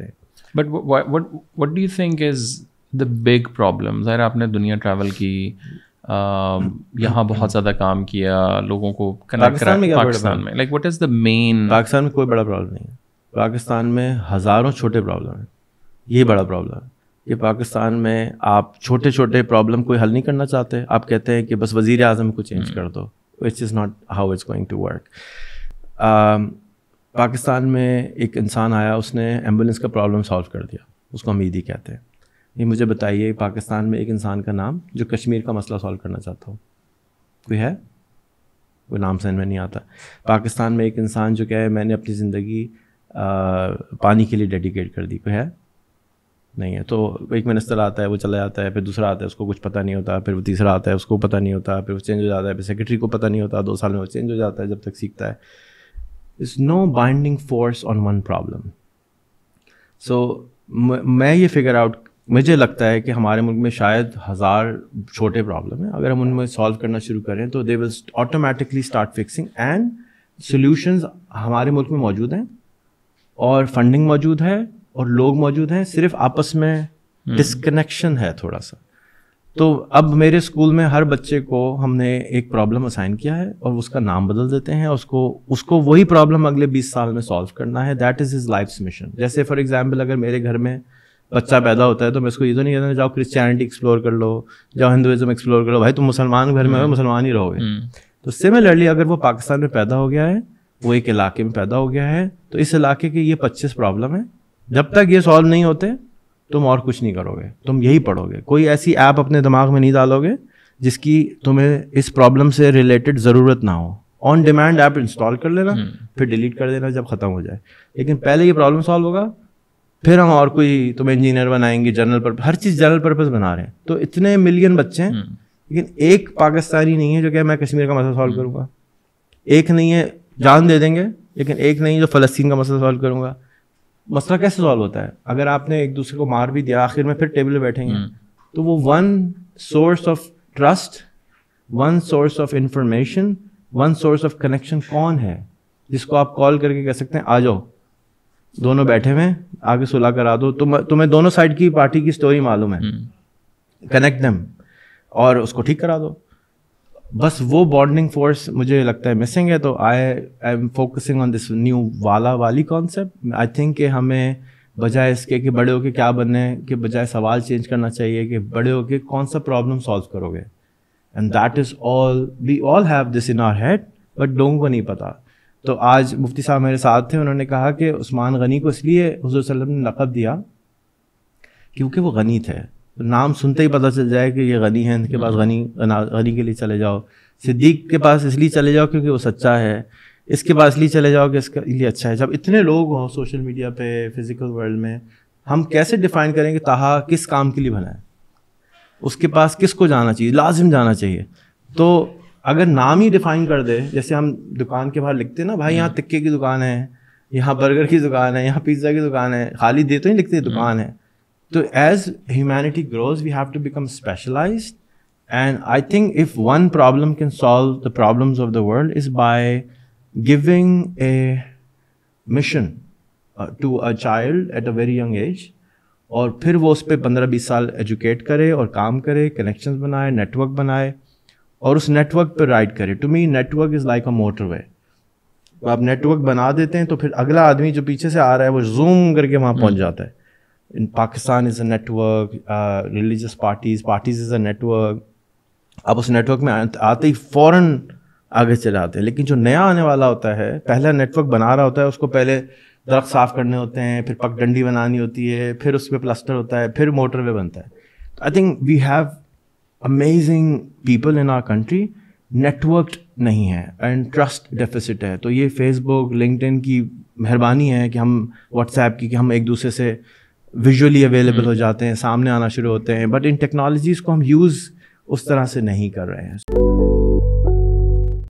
But what do think is the big problem ज़ाहिर आपने दुनिया ट्रैवल की um, यहाँ बहुत ज़्यादा काम किया लोगों को पाकिस्तान में like what is the main Pakistan में कोई बड़ा प्रॉब्लम नहीं है पाकिस्तान में हज़ारों छोटे प्रॉब्लम हैं ये बड़ा प्रॉब्लम है कि पाकिस्तान में आप छोटे छोटे प्रॉब्लम कोई हल नहीं करना चाहते आप कहते हैं कि बस वजीर अजम को चेंज hmm. कर दो which is not how is going to work Pakistan में एक इंसान आया उसने एम्बुलेंस का प्रॉब्लम सॉल्व कर दिया उसको ईदी कहते हैं ये मुझे बताइए पाकिस्तान में एक इंसान का नाम जो कश्मीर का मसला सॉल्व करना चाहता हो कोई है कोई नाम सहन में नहीं आता पाकिस्तान में एक इंसान जो क्या है मैंने अपनी ज़िंदगी पानी के लिए डेडिकेट कर दी कोई है नहीं है तो एक मिनिस्टर आता है वो चला जाता है फिर दूसरा आता है उसको कुछ पता नहीं होता फिर वो तीसरा आता है उसको पता नहीं होता फिर वो चेंज हो जाता है फिर सेक्रेटरी को पता नहीं होता दो साल में वो चेंज हो जाता है जब तक सीखता है is no binding force on one problem so मैं ये फिगर आउट मुझे लगता है कि हमारे मुल्क में शायद हज़ार छोटे प्रॉब्लम हैं अगर हम उनमें सॉल्व करना शुरू करें तो they will automatically start fixing and solutions हमारे मुल्क में मौजूद हैं और फंडिंग मौजूद है और लोग मौजूद हैं सिर्फ आपस में डिसकनेक्शन हम्म। है थोड़ा सा तो अब मेरे स्कूल में हर बच्चे को हमने एक प्रॉब्लम असाइन किया है और उसका नाम बदल देते हैं उसको उसको वही प्रॉब्लम अगले 20 साल में सॉल्व करना है that is is life mission जैसे फॉर एग्जांपल अगर मेरे घर में बच्चा पैदा होता है तो मैं उसको ये तो नहीं कहता जाओ क्रिश्चियनिटी एक्सप्लोर कर लो जाओ हिंदुज़म एक्सप्लोर कर लो भाई तुम मुसलमान घर में हो हम्म। मुसलमान ही रहोगे हम्म। तो सिमिलरली अगर वो पाकिस्तान में पैदा हो गया है वो एक इलाके में पैदा हो गया है तो इस इलाके के ये पच्चीस प्रॉब्लम है जब तक ये सॉल्व नहीं होते तुम और कुछ नहीं करोगे तुम यही पढ़ोगे कोई ऐसी ऐप अपने दिमाग में नहीं डालोगे जिसकी तुम्हें इस प्रॉब्लम से रिलेटेड ज़रूरत ना हो ऑन डिमांड ऐप इंस्टॉल कर लेना हम्म। फिर डिलीट कर देना जब ख़त्म हो जाए लेकिन पहले ये प्रॉब्लम सॉल्व होगा फिर हम और कोई तुम्हें इंजीनियर बनाएंगे जनरल पर हर चीज़ जनरल पर्पज़ बना रहे हैं तो इतने मिलियन बच्चे हैं हम्म। लेकिन एक पाकिस्तानी नहीं है जो क्या मैं कश्मीर का मसला सॉल्व हम्म। करूँगा एक नहीं है जान दे देंगे लेकिन एक नहीं जो फ़लस्तीन का मसला सॉल्व करूँगा मसला कैसे सॉल्व होता है अगर आपने एक दूसरे को मार भी दिया आखिर में फिर टेबल बैठेंगे हम्म। तो वो one source of trust one source of information one source of connection कौन है जिसको आप कॉल करके कह सकते हैं आ जाओ दोनों बैठे हुए आगे सुलह करा दो तुम तो तुम्हें दोनों साइड की पार्टी की स्टोरी मालूम है कनेक्ट दम हम्म। और उसको ठीक करा दो बस वो बॉन्डिंग फोर्स मुझे लगता है मिसिंग है तो I I am focusing on this new वाला वाली कॉन्सेप्ट आई थिंक कि हमें बजाय इसके कि बड़े होके क्या बनने के बजाय सवाल चेंज करना चाहिए कि बड़े होके कौन सा प्रॉब्लम सॉल्व करोगे and that is all we all have this in our head but लोगों को नहीं पता तो आज मुफ्ती साहब मेरे साथ थे उन्होंने कहा कि उस्मान गनी को इसलिए हजूर वसल्लम ने नकब दिया क्योंकि वो गनी थे नाम सुनते ही पता चल जाए कि ये गनी है इनके पास हाँ। गनी गनी के लिए चले जाओ सिद्दीक के पास इसलिए चले जाओ क्योंकि वो सच्चा है इसके पास इसलिए चले जाओ कि इसके लिए अच्छा है जब इतने लोग हों सोशल मीडिया पे फिज़िकल वर्ल्ड में हम कैसे डिफाइन करें कि ताहा किस काम के लिए बनाए उसके पास किस को जाना चाहिए लाजिम जाना चाहिए तो अगर नाम ही डिफाइन कर दे जैसे हम दुकान के बाहर लिखते हैं ना भाई यहाँ हम्म। तिक्के की दुकान है यहाँ बर्गर की दुकान है यहाँ पिज़्ज़ा की दुकान है खाली दे तो नहीं लिखते हम्म। दुकान है तो as humanity grows we have to become specialize and I think if one problem can solve the problems of the world is by giving a mission to a child at a very young age और फिर वो उस पर पंद्रह बीस साल educate करे और काम करे कनेक्शन बनाए नेटवर्क बनाए और उस नेटवर्क पर राइड करे to me network is like a motorway आप नेटवर्क बना देते हैं तो फिर अगला आदमी जो पीछे से आ रहा है वो जूम करके वहाँ पहुँच hmm. जाता है in Pakistan is a network, uh, religious parties, parties is a network. आप उस नेटवर्क में आते ही फौरन आगे चले जाते हैं लेकिन जो नया आने वाला होता है पहला नेटवर्क बना रहा होता है उसको पहले दरख्त साफ करने होते हैं फिर पगडंडी बनानी होती है फिर उस पर प्लस्टर होता है फिर मोटर मोटरवे बनता है I think we have amazing people in our country network नहीं है एंड ट्रस्ट डेफिसिट है तो ये फेसबुक लिंकड की मेहरबानी है कि हम व्हाट्सएप की कि हम एक दूसरे से विजुअली अवेलेबल हो जाते हैं सामने आना शुरू होते हैं बट इन टेक्नोलॉजीज़ को हम यूज़ उस तरह से नहीं कर रहे हैं